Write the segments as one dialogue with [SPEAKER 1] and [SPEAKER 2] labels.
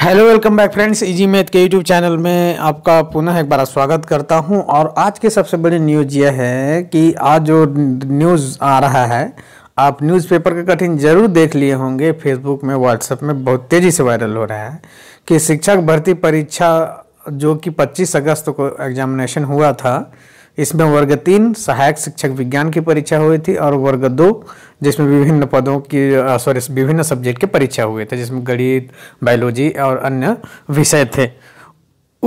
[SPEAKER 1] hello welcome back friends easy math के YouTube channel में आपका पुनः एक बार स्वागत करता हूं और आज के सबसे बड़ी न्यूज़ यह है कि आज जो न्यूज़ आ रहा है आप न्यूज़पेपर का कठिन जरूर देख लिए होंगे फेसबुक में व्हाट्सएप में बहुत तेज़ी से वायरल हो रहा है कि शिक्षक भर्ती परीक्षा जो कि 25 अगस्त को एग्जामिनेशन हुआ था इसमें वर्ग तीन सहायक शिक्षक विज्ञान की परीक्षा हुई थी और वर्ग दो जिसमें विभिन्न पदों की सॉरी विभिन्न सब्जेक्ट के परीक्षा हुए थे जिसमें गणित बायोलॉजी और अन्य विषय थे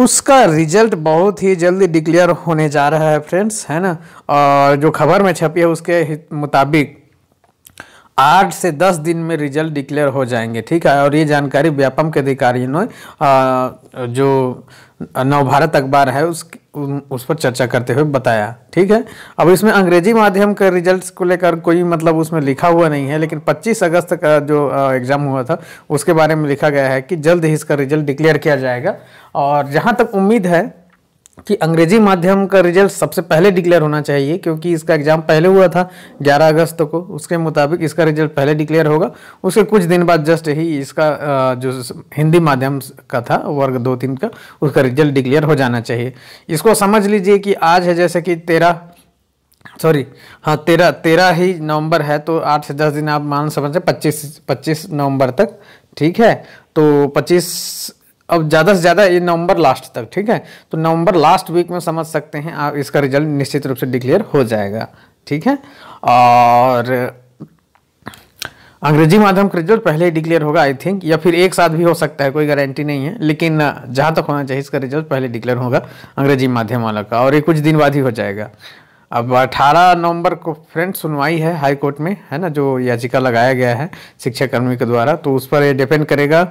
[SPEAKER 1] उसका रिजल्ट बहुत ही जल्दी डिक्लेयर होने जा रहा है फ्रेंड्स है ना और जो खबर में छपी है उसके मुताबिक आठ से दस दिन में रिजल्ट डिक्लेयर हो जाएंगे ठीक है और ये जानकारी व्यापम के अधिकारियों ने जो नवभारत अखबार है उस उस पर चर्चा करते हुए बताया ठीक है अब इसमें अंग्रेजी माध्यम के रिजल्ट्स को लेकर कोई मतलब उसमें लिखा हुआ नहीं है लेकिन 25 अगस्त का जो एग्ज़ाम हुआ था उसके बारे में लिखा गया है कि जल्द ही इसका रिजल्ट डिक्लेयर किया जाएगा और जहाँ तक उम्मीद है कि अंग्रेजी माध्यम का रिजल्ट सबसे पहले डिक्लेयर होना चाहिए क्योंकि इसका एग्ज़ाम पहले हुआ था 11 अगस्त को उसके मुताबिक इसका रिजल्ट पहले डिक्लेयर होगा उसके कुछ दिन बाद जस्ट ही इसका जो हिंदी माध्यम का था वर्ग दो तीन का उसका रिजल्ट डिक्लेयर हो जाना चाहिए इसको समझ लीजिए कि आज है जैसे कि तेरह सॉरी हाँ तेरह तेरह ही नवंबर है तो आठ से दस दिन आप मान समझ पच्चीस पच्चीस नवंबर तक ठीक है तो पच्चीस अब ज़्यादा से ज़्यादा ये नवंबर लास्ट तक ठीक है तो नवंबर लास्ट वीक में समझ सकते हैं आप इसका रिजल्ट निश्चित रूप से डिक्लेयर हो जाएगा ठीक है और अंग्रेजी माध्यम का रिजल्ट पहले ही डिक्लेयर होगा आई थिंक या फिर एक साथ भी हो सकता है कोई गारंटी नहीं है लेकिन जहाँ तक होना चाहिए इसका रिजल्ट पहले डिक्लेयर होगा अंग्रेजी माध्यम वाला का और ये कुछ दिन बाद ही हो जाएगा अब 18 नवंबर को फ्रेंड सुनवाई है हाई कोर्ट में है ना जो याचिका लगाया गया है शिक्षा कर्मी के द्वारा तो उस पर ये डिपेंड करेगा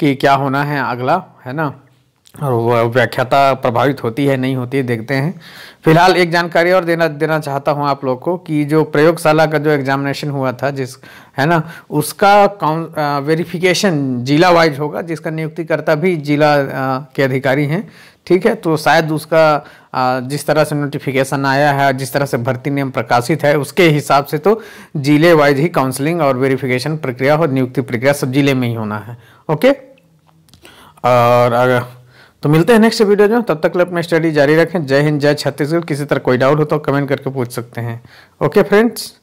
[SPEAKER 1] कि क्या होना है अगला है ना और व्याख्याता प्रभावित होती है नहीं होती है देखते हैं फिलहाल एक जानकारी और देना देना चाहता हूं आप लोग को कि जो प्रयोगशाला का जो एग्जामिनेशन हुआ था जिस है ना उसका काउं वेरिफिकेशन जिला वाइज होगा जिसका नियुक्तिकर्ता भी जिला के अधिकारी हैं ठीक है तो शायद उसका जिस तरह से नोटिफिकेशन आया है जिस तरह से भर्ती नियम प्रकाशित है उसके हिसाब से तो जिले वाइज ही काउंसलिंग और वेरिफिकेशन प्रक्रिया और नियुक्ति प्रक्रिया सब जिले में ही होना है ओके और अगर तो मिलते हैं नेक्स्ट वीडियो में तब तक लिए अपना स्टडी जारी रखें जय हिंद जय छत्तीसगढ़ किसी तरह कोई डाउट हो तो कमेंट करके पूछ सकते हैं ओके फ्रेंड्स